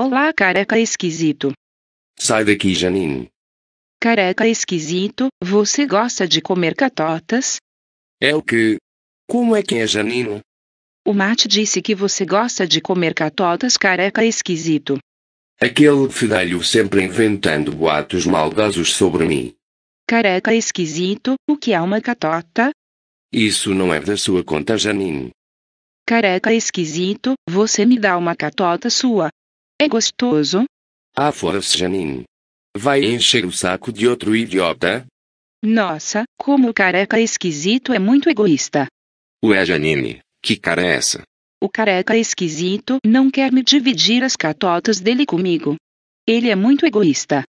Olá, careca esquisito. Sai daqui, Janine. Careca esquisito, você gosta de comer catotas? É o que? Como é que é, Janine? O Mate disse que você gosta de comer catotas, careca esquisito. Aquele fedelho sempre inventando boatos maldosos sobre mim. Careca esquisito, o que é uma catota? Isso não é da sua conta, Janine. Careca esquisito, você me dá uma catota sua. É gostoso? Ah, força, Janine. Vai encher o saco de outro idiota? Nossa, como o careca esquisito é muito egoísta. Ué, Janine, que cara é essa? O careca esquisito não quer me dividir as catotas dele comigo. Ele é muito egoísta.